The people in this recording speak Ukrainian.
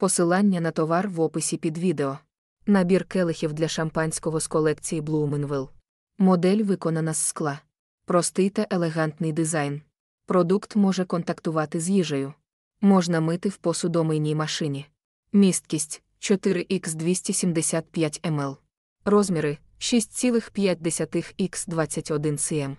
Посилання на товар в описі під відео. Набір келихів для шампанського з колекції Блуменвилл. Модель виконана з скла. Простий та елегантний дизайн. Продукт може контактувати з їжею. Можна мити в посудомийній машині. Місткість 4х275 мл. Розміри 6,5х21 cm.